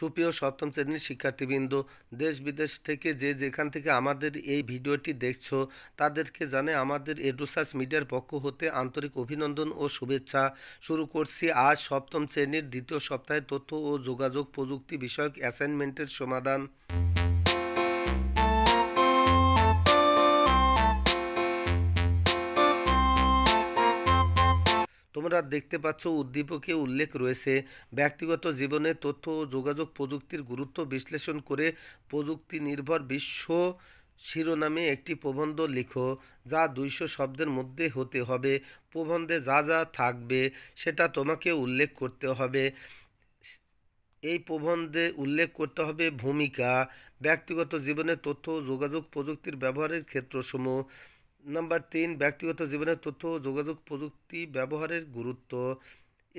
সুপ্রিয় সপ্তম শ্রেণীর শিক্ষার্থীবৃন্দ দেশ বিদেশ থেকে যে যেখান থেকে আমাদের এই ভিডিওটি দেখছো তাদেরকে জানে আমাদের এডুসার্স মিডিয়ার পক্ষ হতে আন্তরিক অভিনন্দন ও শুভেচ্ছা শুরু করছি আজ সপ্তম শ্রেণীর দ্বিতীয় সপ্তাহে তথ্য ও যোগাযোগ প্রযুক্তি বিষয়ক অ্যাসাইনমেন্টের সমাধান তোমরা দেখতে পাচ্ছ উদ্দীপকে উল্লেখ রয়েছে ব্যক্তিগত জীবনে তথ্য ও যোগাযোগ প্রযুক্তির গুরুত্ব বিশ্লেষণ করে প্রযুক্তি নির্ভর বিশ্ব শিরোনামে একটি প্রবন্ধ লেখো যা দুইশো শব্দের মধ্যে হতে হবে প্রবন্ধে যা যা থাকবে সেটা তোমাকে উল্লেখ করতে হবে এই প্রবন্ধে উল্লেখ করতে হবে ভূমিকা ব্যক্তিগত জীবনে তথ্য ও যোগাযোগ প্রযুক্তির ব্যবহারের ক্ষেত্রসমূহ নাম্বার তিন ব্যক্তিগত জীবনে তথ্য ও যোগাযোগ প্রযুক্তি ব্যবহারের গুরুত্ব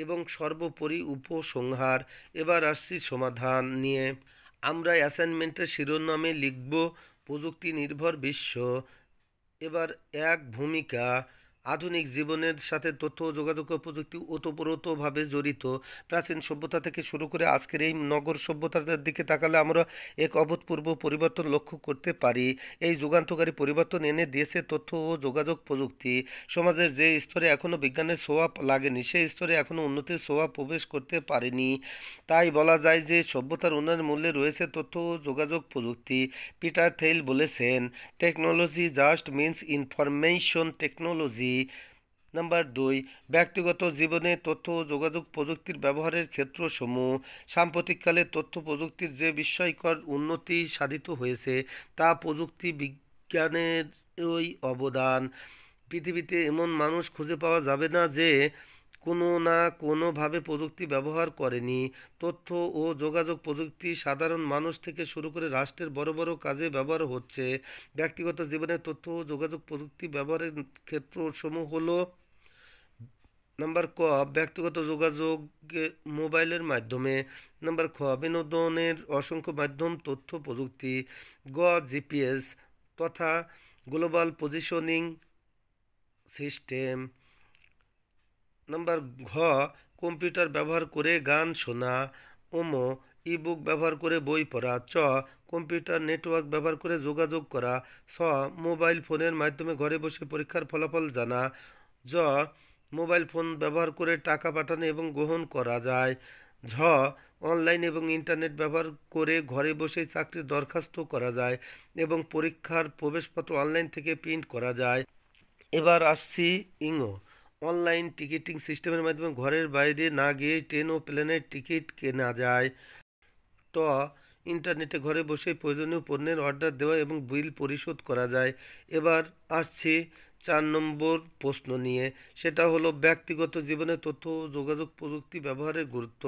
এবং সর্বোপরি উপসংহার এবার আসছি সমাধান নিয়ে আমরা অ্যাসাইনমেন্টের শিরোনামে লিখব প্রযুক্তি নির্ভর বিশ্ব এবার এক ভূমিকা আধুনিক জীবনের সাথে তথ্য ও যোগাযোগ প্রযুক্তি ওতপ্রোতভাবে জড়িত প্রাচীন সভ্যতা থেকে শুরু করে আজকের এই নগর সভ্যতার দিকে তাকালে আমরা এক অভূতপূর্ব পরিবর্তন লক্ষ্য করতে পারি এই যুগান্তকারী পরিবর্তন এনে দিয়েছে তথ্য ও যোগাযোগ প্রযুক্তি সমাজের যে স্তরে এখনও বিজ্ঞানের স্বভাব লাগেনি সেই স্তরে এখনও উন্নতির স্বভাব প্রবেশ করতে পারেনি তাই বলা যায় যে সভ্যতার উন্নয়নের মূল্যে রয়েছে তথ্য ও যোগাযোগ প্রযুক্তি পিটার থেইল বলেছেন technology just means information technology number দুই ব্যক্তিগত জীবনে তথ্য ও যোগাযোগ প্রযুক্তির ব্যবহারের ক্ষেত্রসমূহ সাম্প্রতিককালে তথ্য প্রযুক্তির যে বিস্ময়কর উন্নতি সাধিত হয়েছে তা প্রযুক্তি বিজ্ঞানের ওই অবদান পৃথিবীতে এমন মানুষ খুঁজে পাওয়া যাবে না যে কোনো না কোনোভাবে প্রযুক্তি ব্যবহার করেনি তথ্য ও যোগাযোগ প্রযুক্তি সাধারণ মানুষ থেকে শুরু করে রাষ্ট্রের বড় বড় কাজে ব্যবহার হচ্ছে ব্যক্তিগত জীবনে তথ্য ও যোগাযোগ প্রযুক্তি ব্যবহারের ক্ষেত্র সমূহ হলো নাম্বার ক ব্যক্তিগত যোগাযোগ মোবাইলের মাধ্যমে নাম্বার খ বিনোদনের অসংখ্য মাধ্যম তথ্য প্রযুক্তি গ জিপিএস তথা গ্লোবাল পজিশনিং সিস্টেম নম্বর ঘ কম্পিউটার ব্যবহার করে গান শোনা ওমো ইবুক ব্যবহার করে বই পড়া চ কম্পিউটার নেটওয়ার্ক ব্যবহার করে যোগাযোগ করা স মোবাইল ফোনের মাধ্যমে ঘরে বসে পরীক্ষার ফলাফল জানা জ মোবাইল ফোন ব্যবহার করে টাকা পাঠানো এবং গ্রহণ করা যায় ঝ অনলাইন এবং ইন্টারনেট ব্যবহার করে ঘরে বসে চাকরির দরখাস্ত করা যায় এবং পরীক্ষার প্রবেশপত্র অনলাইন থেকে প্রিন্ট করা যায় এবার আসছি ইংও অনলাইন টিকিটিং সিস্টেমের মাধ্যমে ঘরের বাইরে না গিয়ে ট্রেন ও প্লেনের টিকিট কেনা যায় ট ইন্টারনেটে ঘরে বসে প্রয়োজনীয় পণ্যের অর্ডার দেওয়া এবং বিল পরিশোধ করা যায় এবার আসছি চার নম্বর প্রশ্ন নিয়ে সেটা হলো ব্যক্তিগত জীবনে তথ্য যোগাযোগ প্রযুক্তি ব্যবহারের গুরুত্ব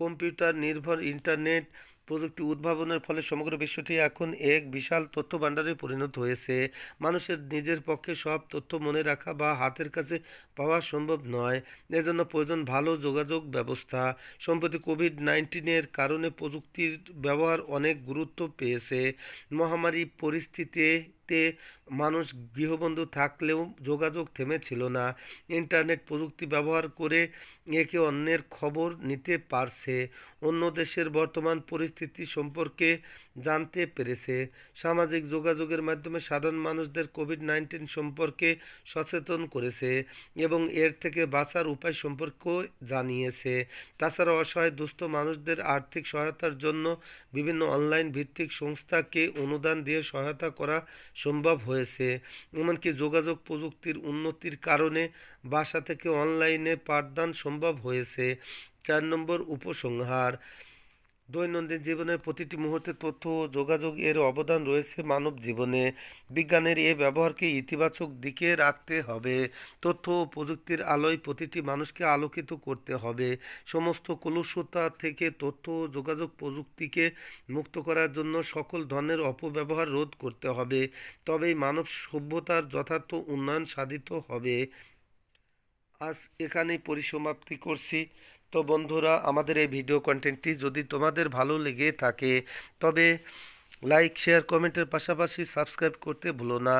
কম্পিউটার নির্ভর ইন্টারনেট প্রযুক্তি উদ্ভাবনের ফলে সমগ্র বিশ্বটি এখন এক বিশাল তথ্য ভাণ্ডারে পরিণত হয়েছে মানুষের নিজের পক্ষে সব তথ্য মনে রাখা বা হাতের কাছে পাওয়া সম্ভব নয় এজন্য প্রয়োজন ভালো যোগাযোগ ব্যবস্থা সম্প্রতি কোভিড নাইন্টিনের কারণে প্রযুক্তির ব্যবহার অনেক গুরুত্ব পেয়েছে মহামারী পরিস্থিতি প্রযুক্তিতে মানুষ গৃহবন্ধু থাকলেও যোগাযোগ থেমেছিল না ইন্টারনেট প্রযুক্তি ব্যবহার করে একে অন্যের খবর নিতে পারছে অন্য দেশের বর্তমান পরিস্থিতি সম্পর্কে জানতে পেরেছে সামাজিক যোগাযোগের মাধ্যমে সাধারণ মানুষদের কোভিড নাইন্টিন সম্পর্কে সচেতন করেছে এবং এর থেকে বাঁচার উপায় সম্পর্কেও জানিয়েছে তাছাড়া অসহায় দুস্থ মানুষদের আর্থিক সহায়তার জন্য বিভিন্ন অনলাইন ভিত্তিক সংস্থাকে অনুদান দিয়ে সহায়তা করা সম্ভব হয়েছে এমনকি যোগাযোগ প্রযুক্তির উন্নতির কারণে বাসা থেকে অনলাইনে পাঠদান সম্ভব হয়েছে চার নম্বর উপসংহার দৈনন্দিন জীবনের প্রতিটি মুহূর্তে তথ্য যোগাযোগ এর অবদান রয়েছে মানব জীবনে বিজ্ঞানের এ ব্যবহারকে ইতিবাচক দিকে রাখতে হবে তথ্য ও প্রযুক্তির আলোয় প্রতিটি মানুষকে আলোকিত করতে হবে সমস্ত কলুষতা থেকে তথ্য যোগাযোগ প্রযুক্তিকে মুক্ত করার জন্য সকল ধরনের অপব্যবহার রোধ করতে হবে তবেই মানব সভ্যতার যথার্থ উন্নয়ন সাধিত হবে আজ এখানেই পরিসমাপ্তি করছি তো বন্ধুরা আমাদের এই ভিডিও কন্টেন্টটি যদি তোমাদের ভালো লেগে থাকে তবে লাইক শেয়ার কমেন্টের পাশাপাশি সাবস্ক্রাইব করতে ভুলো না